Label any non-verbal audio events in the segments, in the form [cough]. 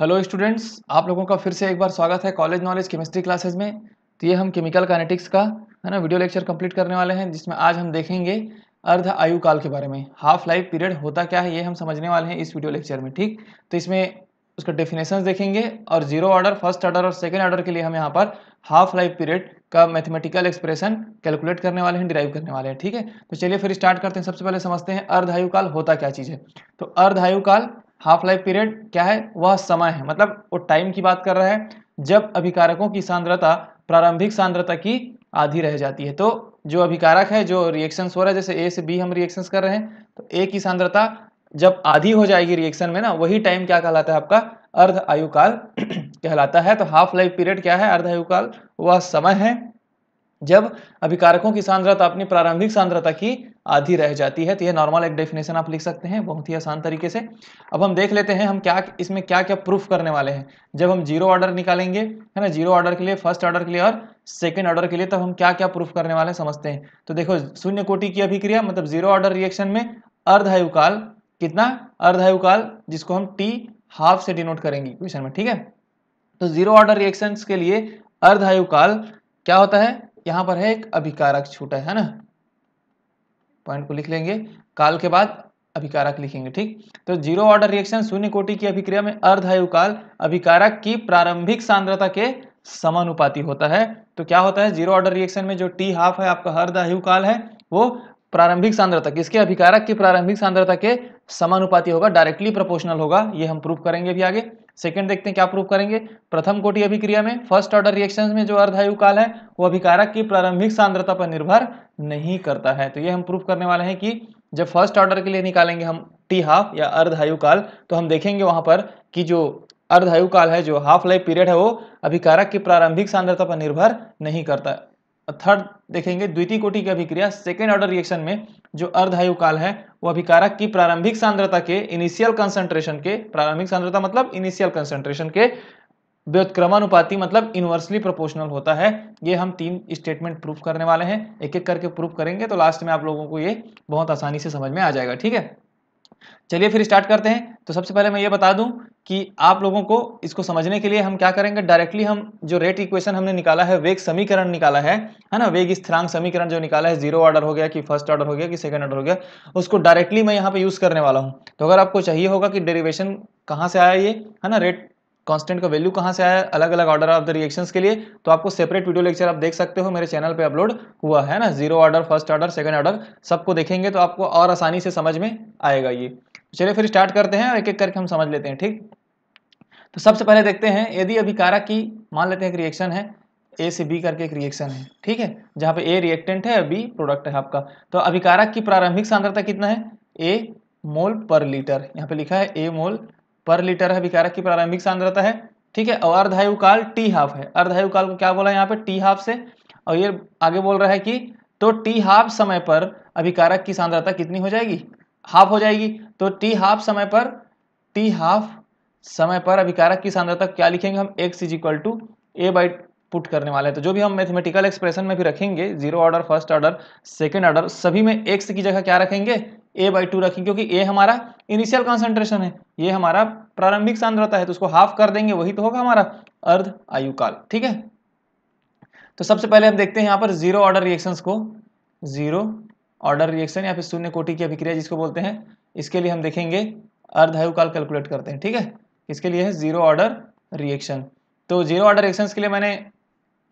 hello students आप लोगों का फिर से एक बार स्वागत है कॉलेज नॉलेज केमिस्ट्री क्लासेस में तो ये हम केमिकल काइनेटिक्स का है ना वीडियो लेक्चर कंप्लीट करने वाले हैं जिसमें आज हम देखेंगे अर्ध आयु काल के बारे में हाफ लाइफ पीरियड होता क्या है ये हम समझने वाले हैं इस वीडियो लेक्चर में ठीक तो इसमें उसका डेफिनेशन देखेंगे और जीरो ऑर्डर फर्स्ट ऑर्डर और सेकेंड ऑर्डर के लिए हम यहाँ पर हाफ लाइफ पीरियड का मैथमेटिकल एक्सप्रेशन कैलकुलेट करने वाले हैं डिराइव करने वाले हैं ठीक है तो चलिए फिर स्टार्ट करते हैं सबसे पहले समझते हैं अर्धायु काल होता क्या चीज़ है तो अर्धायु काल हाफ लाइफ पीरियड क्या है वह समय है मतलब वो टाइम की बात कर रहा है जब अभिकारकों की सांद्रता प्रारंभिक सांद्रता की आधी रह जाती है तो जो अभिकारक है जो रिएक्शन हो रहा है जैसे ए से बी हम रिएक्शन कर रहे हैं तो ए की सांद्रता जब आधी हो जाएगी रिएक्शन में ना वही टाइम क्या कहलाता है आपका अर्ध आयुकाल [clears throat] कहलाता है तो हाफ लाइफ पीरियड क्या है अर्ध आयुकाल वह समय है जब अभिकारकों की सांद्रता अपनी प्रारंभिक सांद्रता की आधी रह जाती है तो ये नॉर्मल एक डेफिनेशन आप लिख सकते हैं बहुत ही आसान तरीके से अब हम देख लेते हैं हम क्या इसमें क्या क्या प्रूफ करने वाले हैं जब हम जीरो ऑर्डर निकालेंगे है ना जीरो ऑर्डर के लिए फर्स्ट ऑर्डर के लिए और सेकेंड ऑर्डर के लिए तब हम क्या क्या प्रूफ करने वाले हैं समझते हैं तो देखो शून्य कोटि की अभिक्रिया मतलब जीरो ऑर्डर रिएक्शन में अर्धायुकाल कितना अर्धायुकाल जिसको हम टी हाफ से डिनोट करेंगे क्वेश्चन में ठीक है तो जीरो ऑर्डर रिएक्शंस के लिए अर्धायुकाल क्या होता है यहाँ पर है एक अभिकारक छूटा है ना पॉइंट को लिख लेंगे काल के बाद अभिकारक लिखेंगे ठीक तो जीरो ऑर्डर रिएक्शन शून्य कोटि की अभिक्रिया में अर्धायु काल अभिकारक की प्रारंभिक सांद्रता के समानुपाती होता है तो क्या होता है जीरो ऑर्डर रिएक्शन में जो टी हाफ है आपका अर्धायु काल है वो प्रारंभिक सांद्रता किसके अभिकारक की प्रारंभिक सांद्रता के समानुपाती होगा डायरेक्टली प्रोपोर्शनल होगा ये हम प्रूव करेंगे भी आगे सेकंड देखते हैं क्या प्रूव करेंगे प्रथम कोटि अभिक्रिया में फर्स्ट ऑर्डर रिएक्शन में जो अर्धायु काल है वो अभिकारक की प्रारंभिक सांद्रता पर निर्भर नहीं करता है तो ये हम प्रूव करने वाले हैं कि जब फर्स्ट ऑर्डर के लिए निकालेंगे हम टी हाफ या अर्धायु काल तो हम देखेंगे वहां पर कि जो अर्धायु काल है जो हाफ लाइफ पीरियड है वो अभिकारक की प्रारंभिक सांद्रता पर निर्भर नहीं करता थर्ड देखेंगे द्वितीय कोटि की अभिक्रिया सेकेंड ऑर्डर रिएक्शन में जो अर्धायु काल है वो अभिकारक की प्रारंभिक सांद्रता के इनिशियल कंसंट्रेशन के प्रारंभिक सांद्रता मतलब इनिशियल कंसंट्रेशन के व्युत्क्रमानुपाती मतलब इनवर्सली प्रोपोर्शनल होता है ये हम तीन स्टेटमेंट प्रूफ करने वाले हैं एक एक करके प्रूफ करेंगे तो लास्ट में आप लोगों को ये बहुत आसानी से समझ में आ जाएगा ठीक है चलिए फिर स्टार्ट करते हैं तो सबसे पहले मैं ये बता दूं कि आप लोगों को इसको समझने के लिए हम क्या करेंगे डायरेक्टली हम जो रेट इक्वेशन हमने निकाला है वेग समीकरण निकाला है है ना वेग स्थिरांक समीकरण जो निकाला है जीरो ऑर्डर हो गया कि फर्स्ट ऑर्डर हो गया कि सेकंड ऑर्डर हो गया उसको डायरेक्टली मैं यहाँ पे यूज़ करने वाला हूँ तो अगर आपको चाहिए होगा कि डेरिवेशन कहाँ से आया ये है ना रेट कांस्टेंट का वैल्यू कहाँ से आया अलग अलग ऑर्डर ऑफ द रिएक्शंस के लिए तो आपको सेपरेट वीडियो लेक्चर आप देख सकते हो मेरे चैनल पे अपलोड हुआ है ना zero order first order second order सबको देखेंगे तो आपको और आसानी से समझ में आएगा ये तो चलिए फिर स्टार्ट करते हैं और एक एक करके हम समझ लेते हैं ठीक तो सबसे पहले देखते हैं यदि अभिकारा की मान लेते हैं एक रिएक्शन है ए से बी करके एक रिएक्शन है ठीक है जहाँ पे ए रिएक्टेंट है बी प्रोडक्ट है आपका तो अभिकारक की प्रारंभिक सांद्रता कितना है ए मोल पर लीटर यहाँ पे लिखा है ए मोल पर लीटर है विकारक की प्रारंभिक सांद्रता है ठीक है और अर्धायु काल टी हाफ है अर्धायु काल को क्या बोला यहाँ पे टी हाफ से और ये आगे बोल रहा है कि तो टी हाफ समय पर अभिकारक की सांद्रता कितनी हो जाएगी हाफ हो जाएगी तो टी हाफ समय पर टी हाफ समय पर अभिकारक की सांद्रता क्या लिखेंगे हम X is equal to A by put करने वाले हैं तो जो भी हम मैथमेटिकल एक्सप्रेशन में भी रखेंगे zero order first order second order सभी में एक्स की जगह क्या रखेंगे ए बाई टू रखें क्योंकि ए हमारा इनिशियल कॉन्सेंट्रेशन है ये हमारा प्रारंभिक सांद्रता है तो उसको हाफ कर देंगे वही तो होगा हमारा अर्ध आयुकाल ठीक है तो सबसे पहले हम देखते हैं यहाँ पर जीरो ऑर्डर रिएक्शंस को जीरो ऑर्डर रिएक्शन या फिर शून्य कोटि की अभिक्रिया जिसको बोलते हैं इसके लिए हम देखेंगे अर्ध आयुकाल कैलकुलेट करते हैं ठीक है इसके लिए है जीरो ऑर्डर रिएक्शन तो जीरो ऑर्डर रिएक्शंस के लिए मैंने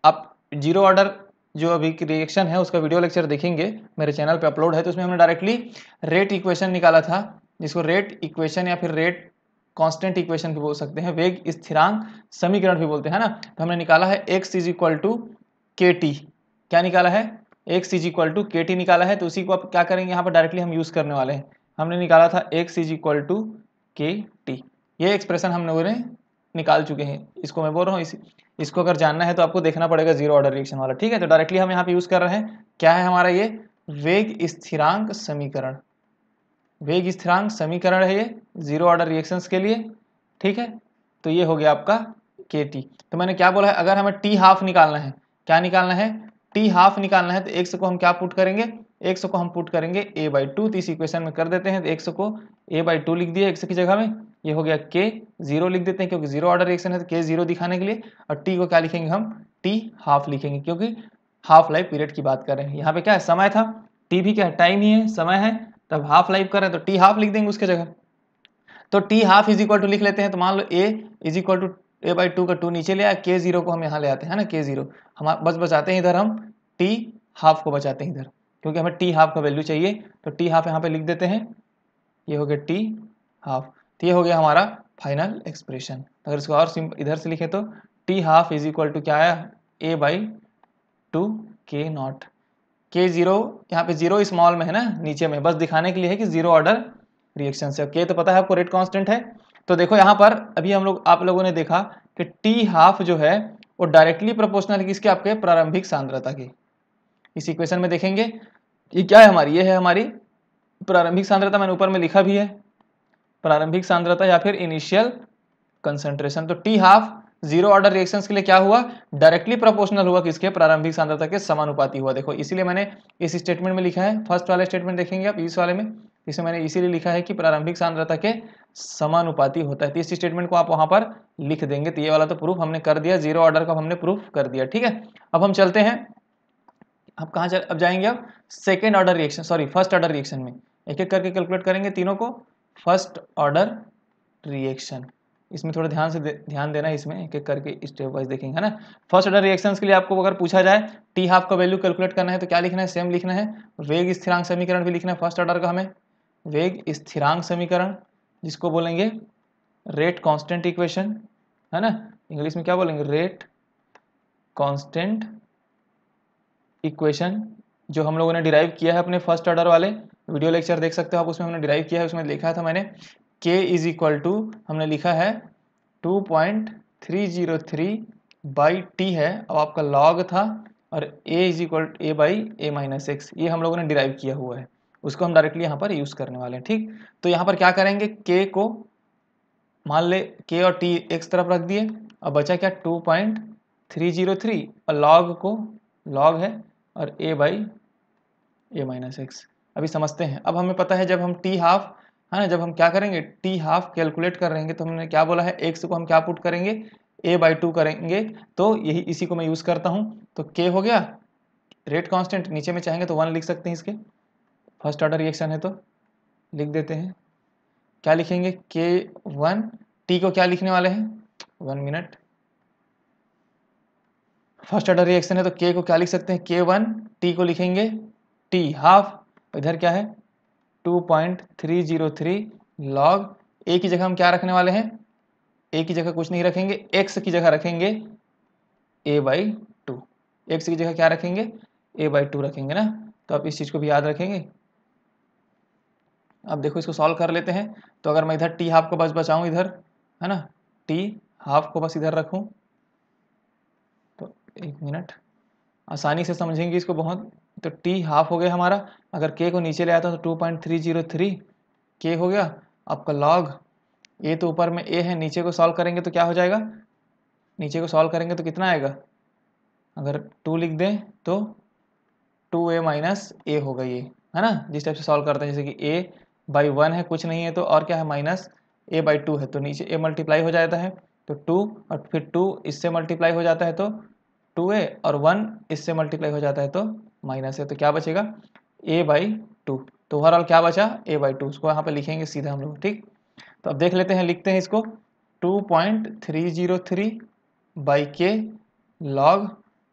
आप जीरो ऑर्डर जो अभी रिएक्शन है उसका वीडियो लेक्चर देखेंगे मेरे चैनल पे अपलोड है तो उसमें हमने डायरेक्टली रेट इक्वेशन निकाला था जिसको रेट इक्वेशन या फिर रेट कांस्टेंट इक्वेशन भी बोल सकते हैं वेग स्थिरांक समीकरण भी बोलते हैं ना तो हमने निकाला है X is equal to K T क्या निकाला है X is equal to K T निकाला है तो उसी को आप क्या करेंगे यहाँ पर डायरेक्टली हम यूज़ करने वाले हैं हमने निकाला था X is equal to K T ये एक्सप्रेशन हम लोगों ने निकाल चुके हैं इसको मैं बोल रहा हूँ इसी इसको अगर जानना है तो आपको देखना पड़ेगा जीरो ऑर्डर रिएक्शन वाला ठीक है तो डायरेक्टली हम यहाँ पे यूज कर रहे हैं क्या है हमारा ये वेग स्थिरांक समीकरण वेग स्थिरांक समीकरण है ये जीरो ऑर्डर रिएक्शंस के लिए ठीक है तो ये हो गया आपका के टी तो मैंने क्या बोला है अगर हमें टी हाफ निकालना है क्या निकालना है टी हाफ निकालना है तो एक को हम क्या पुट करेंगे एक को हम पुट करेंगे ए बाई टू तो इस इक्वेशन में कर देते हैं तो एक को ए बाई टू लिख दिया एक की जगह में ये हो गया के जीरो लिख देते हैं क्योंकि जीरो ऑर्डर रिएक्शन है तो के जीरो दिखाने के लिए और टी को क्या लिखेंगे हम टी हाफ लिखेंगे क्योंकि हाफ लाइफ पीरियड की बात कर रहे हैं यहाँ पे क्या है समय था टी भी क्या है टाइम ही है समय है तब हाफ लाइफ कर रहे हैं तो टी हाफ लिख देंगे उसके जगह तो T half is equal to लिख लेते हैं तो मान लो A is equal to A by two का टू नीचे ले आया के जीरो को हम यहाँ ले आते हैं ना के जीरो हम बस बचाते हैं इधर हम टी हाफ को बचाते हैं इधर क्योंकि हमें टी हाफ का वैल्यू चाहिए तो टी हाफ यहाँ पे लिख देते हैं ये हो गया टी हाफ तो ये हो गया हमारा फाइनल एक्सप्रेशन अगर इसको और इधर से लिखे तो T half is equal to क्या आया A by two K not K zero यहाँ पे जीरो स्मॉल में है ना नीचे में बस दिखाने के लिए है कि जीरो ऑर्डर रिएक्शन से के तो पता है आपको रेट कांस्टेंट है तो देखो यहाँ पर अभी हम लोग आप लोगों ने देखा कि टी हाफ जो है वो डायरेक्टली प्रोपोर्शनल है किसके आपके प्रारंभिक सांद्रता की इस इक्वेशन में देखेंगे ये क्या है हमारी ये है हमारी प्रारंभिक सांद्रता मैंने ऊपर में लिखा भी है प्रारंभिक सांद्रता या फिर इनिशियल कंसेंट्रेशन तो T half zero order reactions के लिए क्या हुआ डायरेक्टली प्रोपोर्शनल हुआ किसके प्रारंभिक सांद्रता के समानुपाती हुआ देखो इसीलिए मैंने इस स्टेटमेंट में लिखा है फर्स्ट वाले स्टेटमेंट देखेंगे आप इस वाले में इसे मैंने इसीलिए लिखा है कि प्रारंभिक सांद्रता के समानुपाती होता है तो इस स्टेटमेंट को आप वहां पर लिख देंगे तो ये वाला तो प्रूफ हमने कर दिया जीरो ऑर्डर का हमने प्रूफ कर दिया ठीक है अब हम चलते हैं अब कहाँ अब जाएंगे अब second order reaction sorry first order reaction में एक एक करके कैलकुलेट करेंगे तीनों को फर्स्ट ऑर्डर रिएक्शन इसमें थोड़ा ध्यान से दे, ध्यान देना इसमें एक एक करके स्टेप वाइज देखेंगे है ना फर्स्ट ऑर्डर रिएक्शंस के लिए आपको अगर पूछा जाए टी हाफ का वैल्यू कैलकुलेट करना है तो क्या लिखना है सेम लिखना है वेग स्थिरांक समीकरण भी लिखना है फर्स्ट ऑर्डर का हमें वेग स्थिरांक समीकरण जिसको बोलेंगे रेट कॉन्स्टेंट इक्वेशन है ना इंग्लिश में क्या बोलेंगे रेट कॉन्स्टेंट इक्वेशन जो हम लोगों ने डिराइव किया है अपने फर्स्ट ऑर्डर वाले वीडियो लेक्चर देख सकते हो आप उसमें हमने डिराइव किया है उसमें लिखा था मैंने के इज इक्वल टू हमने लिखा है two point three zero three by T है अब आपका लॉग था और A is equal to A by A minus X ये हम लोगों ने डिराइव किया हुआ है उसको हम डायरेक्टली यहाँ पर यूज़ करने वाले हैं ठीक तो यहाँ पर क्या करेंगे के को मान ले के और टी एक तरफ रख दिए और बचा क्या two point three zero three और लॉग को लॉग है और A by A minus X अभी समझते हैं अब हमें पता है जब हम टी हाफ है ना जब हम क्या करेंगे टी हाफ कैलकुलेट कर रहे तो हमने क्या बोला है एक्स को हम क्या पुट करेंगे ए बाई टू करेंगे तो यही इसी को मैं यूज़ करता हूँ तो के हो गया रेट कांस्टेंट नीचे में चाहेंगे तो वन लिख सकते हैं इसके फर्स्ट ऑर्डर रिएक्शन है तो लिख देते हैं क्या लिखेंगे के वन टी को क्या लिखने वाले हैं one minute first order reaction है तो के को क्या लिख सकते हैं के वन टी को लिखेंगे टी हाफ इधर क्या है 2.303 लॉग ए की जगह हम क्या रखने वाले हैं ए की जगह कुछ नहीं रखेंगे एक्स की जगह रखेंगे ए बाई टू एक्स की जगह क्या रखेंगे ए बाई टू रखेंगे ना तो आप इस चीज़ को भी याद रखेंगे अब देखो इसको सॉल्व कर लेते हैं तो अगर मैं इधर टी हाफ को बस बचाऊँ इधर है ना टी हाफ को बस इधर रखूँ तो एक मिनट आसानी से समझेंगे इसको बहुत तो टी हाफ हो गया हमारा अगर के को नीचे ले आता तो two point three zero three K हो गया आपका लॉग ए तो ऊपर में ए है नीचे को सॉल्व करेंगे तो क्या हो जाएगा नीचे को सॉल्व करेंगे तो कितना आएगा अगर टू लिख दें तो टू ए माइनस ए होगा ये है ना जिस टाइप से सॉल्व करते हैं जैसे कि ए बाई वन है कुछ नहीं है तो और क्या है माइनस ए बाई टू है तो नीचे ए मल्टीप्लाई हो जाता है तो टू और फिर टू इससे मल्टीप्लाई हो जाता है तो टू ए और वन इससे मल्टीप्लाई हो जाता है तो माइनस है तो क्या बचेगा ए बाई टू तो ओवरऑल क्या बचा ए बाई टू उसको यहाँ पे लिखेंगे सीधा हम लोग ठीक तो अब देख लेते हैं लिखते हैं इसको two point three zero three by K log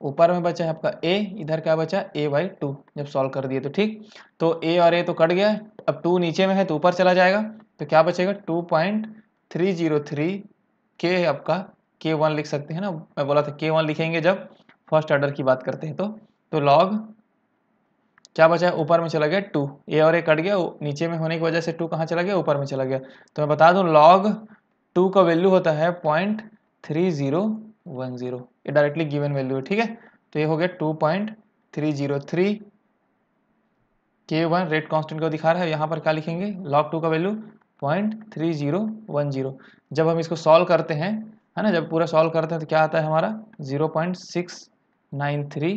ऊपर में बचा है आपका ए इधर क्या बचा ए बाई टू जब सॉल्व कर दिए तो ठीक तो ए और ए तो कट गया अब टू नीचे में है तो ऊपर चला जाएगा तो क्या बचेगा two point three zero three K आपका के वन लिख सकते हैं ना मैं बोला था के वन लिखेंगे जब फर्स्ट ऑर्डर की बात करते हैं तो तो लॉग क्या बचा ऊपर में चला गया टू ए और ए कट गया नीचे में होने की वजह से टू कहाँ चला गया ऊपर में चला गया तो मैं बता दूँ लॉग टू का वैल्यू होता है point three zero one zero ये डायरेक्टली गिवन वैल्यू है ठीक है तो ये हो गया two point three zero three K one rate constant को दिखा रहा है यहाँ पर क्या लिखेंगे लॉग टू का value point three zero one zero जब हम इसको सॉल्व करते हैं है ना जब पूरा सॉल्व करते हैं तो क्या आता है हमारा zero point six nine three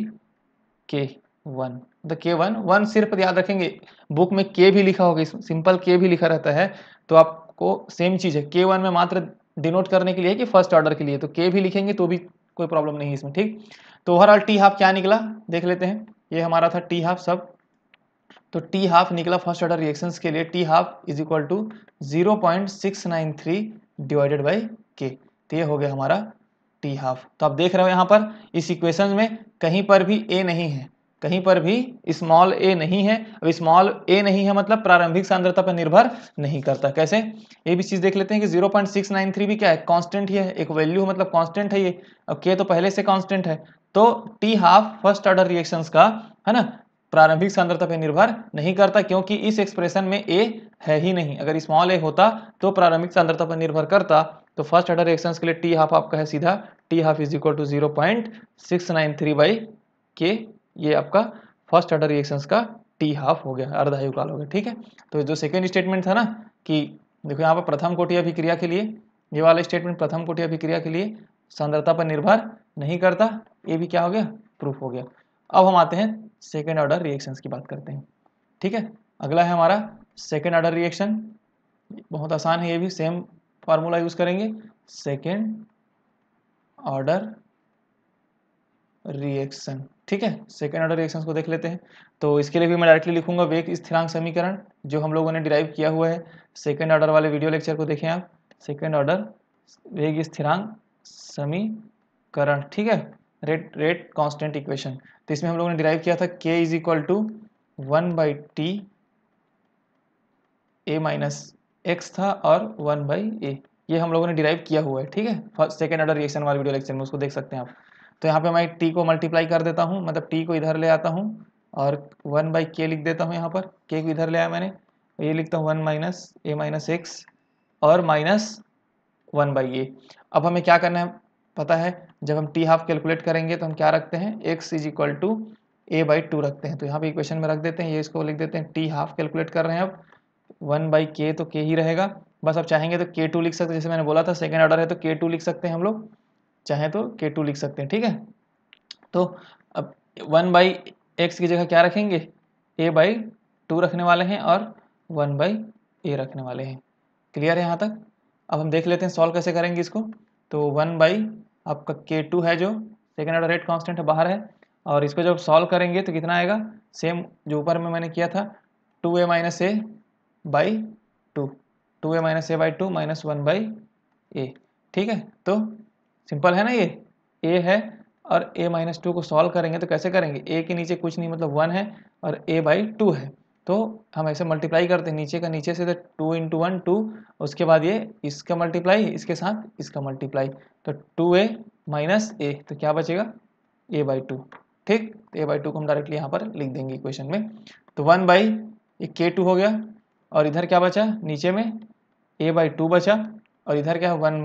K one the K one one सिर्फ याद रखेंगे बुक में के भी लिखा होगा सिंपल के भी लिखा रहता है तो आपको सेम चीज़ है के वन में मात्र डिनोट करने के लिए कि फर्स्ट ऑर्डर के लिए तो के भी लिखेंगे तो भी कोई प्रॉब्लम नहीं है इसमें ठीक तो ओवरऑल टी हाफ क्या निकला देख लेते हैं ये हमारा था टी हाफ सब तो टी हाफ निकला फर्स्ट ऑर्डर रिएक्शंस के लिए T half is equal to zero point six nine three divided by K तो ये हो गया हमारा टी हाफ तो आप देख रहे हो यहाँ पर इस इक्वेशन में कहीं पर भी ए नहीं है कहीं पर भी स्मॉल ए नहीं है अब स्मॉल ए नहीं है मतलब प्रारंभिक सांद्रता पर निर्भर नहीं करता कैसे ये भी चीज देख लेते हैं कि 0.693 भी क्या है कांस्टेंट ही है एक वैल्यू मतलब कांस्टेंट है ये अब के तो पहले से कांस्टेंट है तो T half first order reactions का है ना प्रारंभिक सांद्रता पर निर्भर नहीं करता क्योंकि इस एक्सप्रेशन में ए है ही नहीं अगर स्मॉल ए होता तो प्रारंभिक सांद्रता पर निर्भर करता तो फर्स्ट ऑर्डर रिएक्शंस के लिए टी हाफ आपका है सीधा T half is equal to zero point six nine three by K ये आपका फर्स्ट ऑर्डर रिएक्शंस का टी हाफ हो गया काल हो गया ठीक है तो जो सेकेंड स्टेटमेंट था ना कि देखो यहाँ पर प्रथम कोटि अभिक्रिया के लिए ये वाला स्टेटमेंट प्रथम कोटि अभिक्रिया के लिए सांद्रता पर निर्भर नहीं करता ये भी क्या हो गया प्रूफ हो गया अब हम आते हैं सेकेंड ऑर्डर रिएक्शंस की बात करते हैं ठीक है अगला है हमारा सेकेंड ऑर्डर रिएक्शन बहुत आसान है ये भी सेम फार्मूला यूज़ करेंगे सेकेंड ऑर्डर रिएक्शन ठीक है सेकेंड ऑर्डर रिएक्शन को देख लेते हैं तो इसके लिए भी मैं डायरेक्टली लिखूंगा वेग स्थिरांक समीकरण जो हम लोगों ने डिराइव किया हुआ है सेकेंड ऑर्डर वाले वीडियो लेक्चर को देखें आप सेकेंड ऑर्डर वेग स्थिरांक समीकरण ठीक है रेट रेट कॉन्स्टेंट इक्वेशन तो इसमें हम लोगों ने डिराइव किया था K is equal to one by T A minus X था और वन बाई ए ये हम लोगों ने डिराइव किया हुआ है ठीक है फर्स्ट सेकेंड ऑर्डर रिएक्शन वाले वीडियो लेक्चर में उसको देख सकते हैं आप तो यहाँ पे मैं टी को मल्टीप्लाई कर देता हूँ मतलब टी को इधर ले आता हूँ और वन बाई के लिख देता हूँ यहाँ पर के को इधर ले आया मैंने तो ये लिखता हूँ one minus A minus X और माइनस वन बाई ए अब हमें क्या करना है पता है जब हम टी हाफ कैलकुलेट करेंगे तो हम क्या रखते हैं X is equal to A by two रखते हैं तो यहाँ पे इक्वेशन में रख देते हैं ये इसको लिख देते हैं टी हाफ कैलकुलेट कर रहे हैं अब वन बाई के तो के ही रहेगा बस अब चाहेंगे तो के टू लिख सकते हैं जैसे मैंने बोला था सेकेंड ऑर्डर है तो के टू लिख सकते हैं हम लोग चाहें तो के टू लिख सकते हैं ठीक है तो अब वन बाई एक्स की जगह क्या रखेंगे ए बाई टू रखने वाले हैं और वन बाई ए रखने वाले हैं क्लियर है यहाँ तक अब हम देख लेते हैं सॉल्व कैसे करेंगे इसको तो वन बाई आपका के टू है जो सेकेंड ऑर्डर रेट कांस्टेंट है बाहर है और इसको जब सॉल्व करेंगे तो कितना आएगा सेम जो ऊपर में मैंने किया था two A minus A by two two A minus A by two minus one by A ठीक है तो सिंपल है ना ये ए है और ए माइनस टू को सॉल्व करेंगे तो कैसे करेंगे ए के नीचे कुछ नहीं मतलब वन है और ए बाई टू है तो हम ऐसे मल्टीप्लाई करते हैं नीचे का नीचे से तो टू इंटू वन टू उसके बाद ये इसका मल्टीप्लाई इसके साथ इसका मल्टीप्लाई तो टू ए माइनस ए तो क्या बचेगा ए बाई टू ठीक तो ए बाई टू को हम डायरेक्टली यहाँ पर लिख देंगे इक्वेशन में तो वन बाई ये के टू हो गया और इधर क्या बचा नीचे में ए बाई टू बचा और इधर क्या वन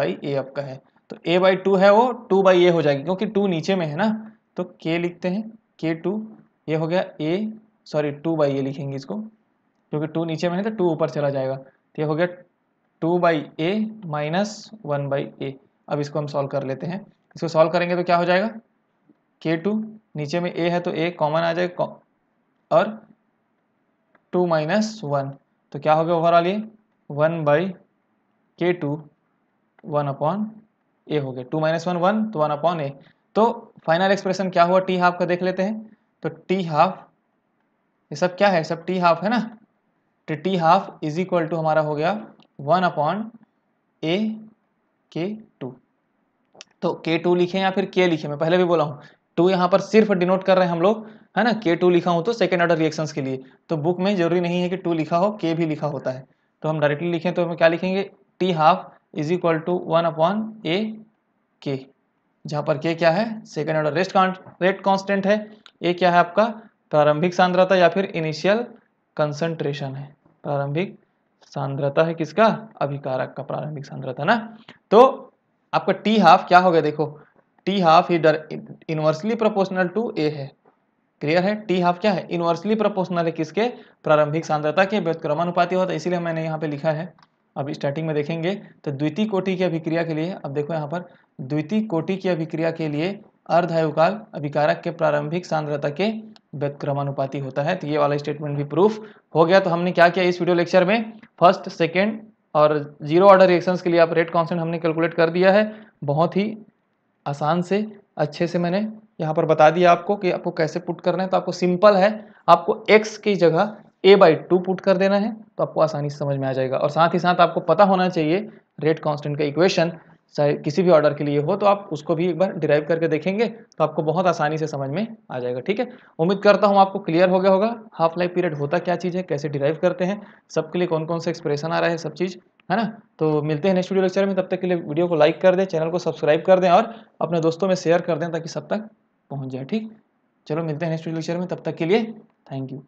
बाई ए आपका है तो ए बाई टू है वो टू बाई ए हो जाएगी क्योंकि टू नीचे में है ना तो के लिखते हैं के टू ये हो गया A sorry two by A लिखेंगे इसको क्योंकि टू नीचे में है तो टू ऊपर चला जाएगा तो ये हो गया two by A minus one by A अब इसको हम सॉल्व कर लेते हैं इसको सॉल्व करेंगे तो क्या हो जाएगा के टू नीचे में ए है तो ए कॉमन आ जाएगा और टू माइनस वन तो क्या हो गया ओवरऑल ये one by K two one upon A हो गया टू माइनस वन वन तो वन अपॉन ए तो फाइनल एक्सप्रेशन क्या हुआ टी हाफ का देख लेते हैं तो टी हाफ ये सब क्या है सब टी हाफ है ना तो T half is equal to हमारा हो गया वन अपॉन ए के टू तो के टू लिखे या फिर के लिखे मैं पहले भी बोला हूँ टू यहाँ पर सिर्फ डिनोट कर रहे हैं हम लोग है ना के टू लिखा हो तो सेकेंड ऑर्डर रिएक्शंस के लिए तो बुक में जरूरी नहीं है कि टू लिखा हो के भी लिखा होता है तो हम डायरेक्टली लिखें तो हम क्या लिखेंगे T half is equal to one upon A K जहाँ पर के क्या है second order rest rate constant है ए क्या है आपका प्रारंभिक सांद्रता या फिर इनिशियल कंसंट्रेशन है प्रारंभिक सांद्रता है किसका अभिकारक का प्रारंभिक सांद्रता ना तो आपका टी हाफ क्या हो गया देखो टी हाफ इधर इनवर्सली प्रोपोर्शनल टू ए है क्लियर है टी हाफ क्या है इनवर्सली प्रोपोर्शनल है किसके प्रारंभिक सांद्रता के क्रमानुपाति होता है इसीलिए मैंने यहाँ पे लिखा है अब स्टार्टिंग में देखेंगे तो द्वितीय कोटि की अभिक्रिया के लिए अब देखो यहाँ पर द्वितीय कोटि की अभिक्रिया के लिए अर्धायुकाल अभिकारक के प्रारंभिक सांद्रता के व्यक्रमानुपाति होता है तो ये वाला स्टेटमेंट भी प्रूफ हो गया तो हमने क्या किया इस वीडियो लेक्चर में फर्स्ट सेकेंड और जीरो ऑर्डर रिएक्शंस के लिए आप रेट कॉन्सेंट हमने कैलकुलेट कर दिया है बहुत ही आसान से अच्छे से मैंने यहाँ पर बता दिया आपको कि आपको कैसे पुट करना है तो आपको सिंपल है आपको एक्स की जगह ए बाई टू पुट कर देना है तो आपको आसानी से समझ में आ जाएगा और साथ ही साथ आपको पता होना चाहिए रेट कांस्टेंट का इक्वेशन चाहे किसी भी ऑर्डर के लिए हो तो आप उसको भी एक बार डिराइव करके देखेंगे तो आपको बहुत आसानी से समझ में आ जाएगा ठीक है उम्मीद करता हूँ आपको क्लियर हो गया होगा हाफ लाइफ पीरियड होता क्या चीज़ है कैसे डिराइव करते हैं सबके लिए कौन कौन से एक्सप्रेशन आ रहा है सब चीज़ है ना तो मिलते हैं नेक्स्ट वीडियो लेक्चर में तब तक के लिए वीडियो को लाइक कर दें चैनल को सब्सक्राइब कर दें और अपने दोस्तों में शेयर कर दें ताकि सब तक पहुँच जाए ठीक चलो मिलते हैं नेक्स्ट वीडियो लेक्चर में तब तक के लिए थैंक यू